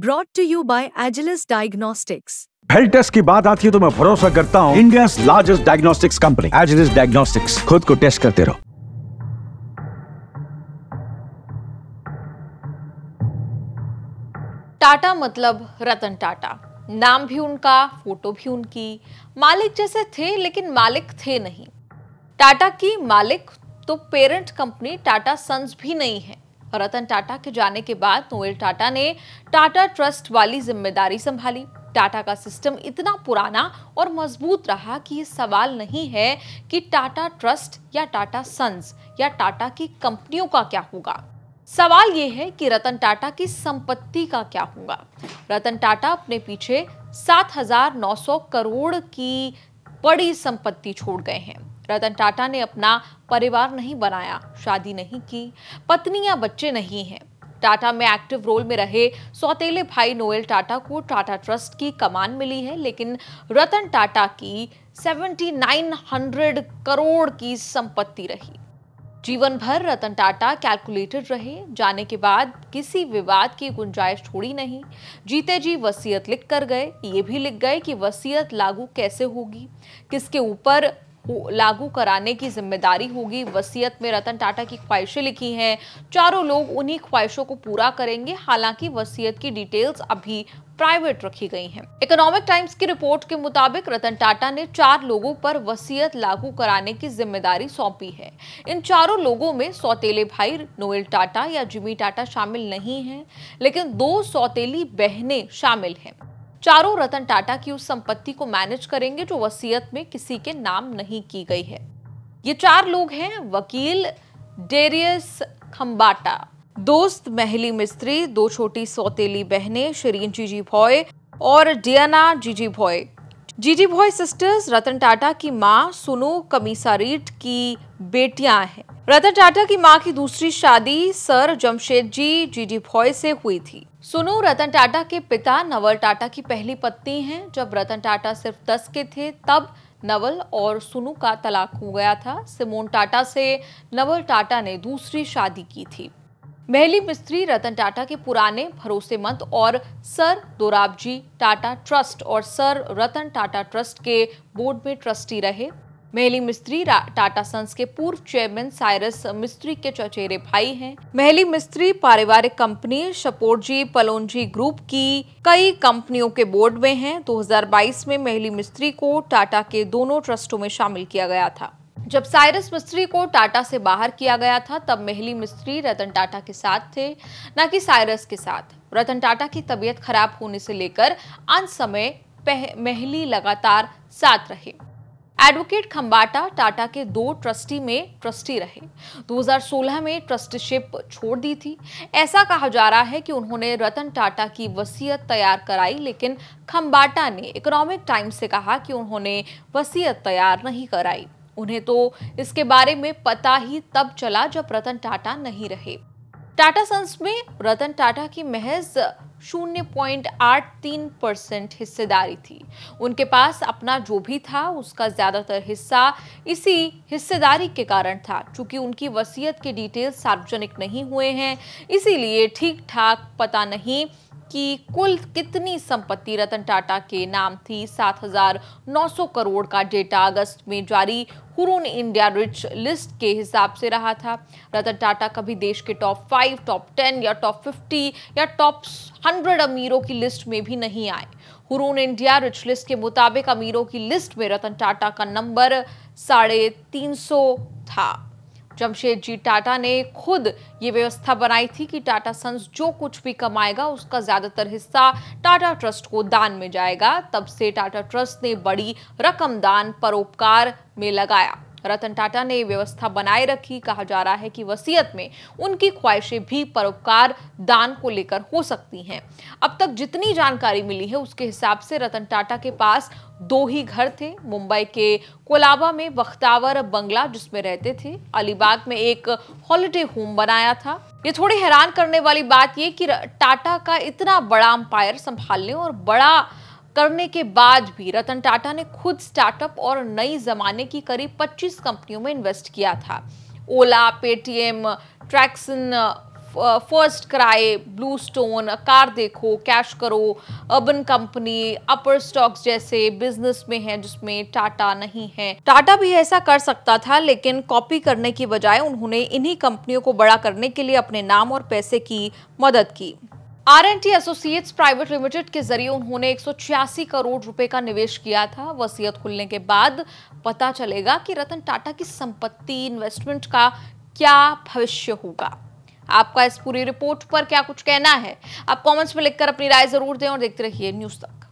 Broad to you by Agilus Diagnostics health test की बात आती है तो मैं भरोसा करता हूँ India largest diagnostics company Agilus Diagnostics खुद को टेस्ट करते रहो टाटा मतलब रतन टाटा नाम भी उनका फोटो भी उनकी मालिक जैसे थे लेकिन मालिक थे नहीं टाटा की मालिक तो पेरेंट कंपनी टाटा सन्स भी नहीं है रतन टाटा के जाने के बाद नोएल टाटा ने टाटा ट्रस्ट वाली जिम्मेदारी संभाली टाटा का सिस्टम इतना पुराना और मजबूत रहा कि ये सवाल नहीं है कि टाटा ट्रस्ट या टाटा सन्स या टाटा की कंपनियों का क्या होगा सवाल ये है कि रतन टाटा की संपत्ति का क्या होगा रतन टाटा अपने पीछे 7,900 करोड़ की बड़ी संपत्ति छोड़ गए हैं रतन टाटा ने अपना परिवार नहीं बनाया शादी नहीं की पत्नी या बच्चे नहीं हैं टाटा में एक्टिव रोल में रहे सौतेले भाई नोएल टाटा को टाटा ट्रस्ट की कमान मिली है लेकिन रतन टाटा की 7900 करोड़ की संपत्ति रही जीवन भर रतन टाटा कैलकुलेटेड रहे जाने के बाद किसी विवाद की गुंजाइश छोड़ी नहीं जीते जी वसीयत लिख कर गए ये भी लिख गए कि वसीयत लागू कैसे होगी किसके ऊपर लागू कराने की जिम्मेदारी होगी वसीयत में रतन टाटा की ख्वाहिशें लिखी हैं चारों लोग उन्हीं ख्वाहिशों को पूरा करेंगे हालांकि वसीयत की डिटेल्स अभी प्राइवेट रखी गई हैं। इकोनॉमिक टाइम्स की रिपोर्ट के मुताबिक रतन टाटा ने चार लोगों पर वसीयत लागू कराने की जिम्मेदारी सौंपी है इन चारों लोगों में सौतेले भाई नोएल टाटा या जिमी टाटा शामिल नहीं हैं, लेकिन दो सौतेली बहनें शामिल हैं चारों रतन टाटा की उस संपत्ति को मैनेज करेंगे जो वसीयत में किसी के नाम नहीं की गई है ये चार लोग हैं वकील डेरियस खम्बाटा दोस्त महली मिस्त्री दो छोटी सौतेली बहनें शरीन जीजी भॉय और डियाना जीजी भॉय जीजी बॉय सिस्टर्स रतन टाटा की मां सुनो कमीसारीट की बेटियां हैं रतन टाटा की मां की दूसरी शादी सर जमशेद जी जीजी बॉय से हुई थी सुनो रतन टाटा के पिता नवल टाटा की पहली पत्नी हैं जब रतन टाटा सिर्फ दस के थे तब नवल और सुनु का तलाक हो गया था सिमोन टाटा से नवल टाटा ने दूसरी शादी की थी महली मिस्त्री रतन टाटा के पुराने भरोसेमंद और सर दोराबजी टाटा ट्रस्ट और सर रतन टाटा ट्रस्ट के बोर्ड में ट्रस्टी रहे महली मिस्त्री टाटा सन्स के पूर्व चेयरमैन साइरस मिस्त्री के चचेरे भाई हैं महली मिस्त्री पारिवारिक कंपनी शपोर्जी पलोनजी ग्रुप की कई कंपनियों के बोर्ड में हैं 2022 में महली मिस्त्री को टाटा के दोनों ट्रस्टों में शामिल किया गया था जब साइरस मिस्त्री को टाटा से बाहर किया गया था तब मेहली मिस्त्री रतन टाटा के साथ थे न कि साइरस के साथ रतन टाटा की तबीयत खराब होने से लेकर अंत समय मेहली लगातार साथ रहे एडवोकेट खम्बाटा टाटा के दो ट्रस्टी में ट्रस्टी रहे 2016 में ट्रस्टीशिप छोड़ दी थी ऐसा कहा जा रहा है कि उन्होंने रतन टाटा की वसीयत तैयार कराई लेकिन खम्बाटा ने इकोनॉमिक टाइम्स से कहा कि उन्होंने वसीयत तैयार नहीं कराई उन्हें तो इसके बारे में पता ही तब चला जब रतन टाटा नहीं रहे टाटा सन्स में रतन टाटा की महज शून्य पॉइंट आठ तीन परसेंट हिस्सेदारी थी उनके पास अपना जो भी था उसका ज़्यादातर हिस्सा इसी हिस्सेदारी के कारण था क्योंकि उनकी वसीयत के डिटेल सार्वजनिक नहीं हुए हैं इसीलिए ठीक ठाक पता नहीं कि कुल कितनी संपत्ति रतन टाटा के नाम थी 7,900 करोड़ का डेटा अगस्त में जारी हुरून इंडिया रिच लिस्ट के हिसाब से रहा था रतन टाटा कभी देश के टॉप फाइव टॉप टेन या टॉप फिफ्टी या टॉप हंड्रेड अमीरों की लिस्ट में भी नहीं आए हुरून इंडिया रिच लिस्ट के मुताबिक अमीरों की लिस्ट में रतन टाटा का नंबर साढ़े तीन सौ था जमशेद जी टाटा ने खुद ये व्यवस्था बनाई थी कि टाटा सन्स जो कुछ भी कमाएगा उसका ज़्यादातर हिस्सा टाटा ट्रस्ट को दान में जाएगा तब से टाटा ट्रस्ट ने बड़ी रकम दान परोपकार में लगाया रतन टाटा ने व्यवस्था बनाए रखी कहा जा रहा है कि वसीयत में उनकी ख्वाहिशें भी परोपकार दान को लेकर हो सकती हैं अब तक जितनी जानकारी मिली है उसके हिसाब से रतन टाटा के पास दो ही घर थे मुंबई के कोलाबा में वख्तावर बंगला जिसमें रहते थे अलीबाग में एक हॉलिडे होम बनाया था ये थोड़ी हैरान करने वाली बात ये कि टाटा का इतना बड़ा अंपायर संभालने और बड़ा करने के बाद भी रतन टाटा ने खुद स्टार्टअप और नई जमाने की करीब 25 कंपनियों में इन्वेस्ट किया था Ola Paytm Tracxn FirstCry BlueStone CarDekho CashKaro Urban Company Upstox जैसे बिजनेस में है जिसमें टाटा नहीं है टाटा भी ऐसा कर सकता था लेकिन कॉपी करने की बजाय उन्होंने इन्हीं कंपनियों को बड़ा करने के लिए अपने नाम और पैसे की मदद की आरएनटी एसोसिएट्स प्राइवेट लिमिटेड के जरिए उन्होंने एक करोड़ रुपए का निवेश किया था वसीयत खुलने के बाद पता चलेगा कि रतन टाटा की संपत्ति इन्वेस्टमेंट का क्या भविष्य होगा आपका इस पूरी रिपोर्ट पर क्या कुछ कहना है आप कमेंट्स में लिखकर अपनी राय जरूर दें और देखते रहिए न्यूज तक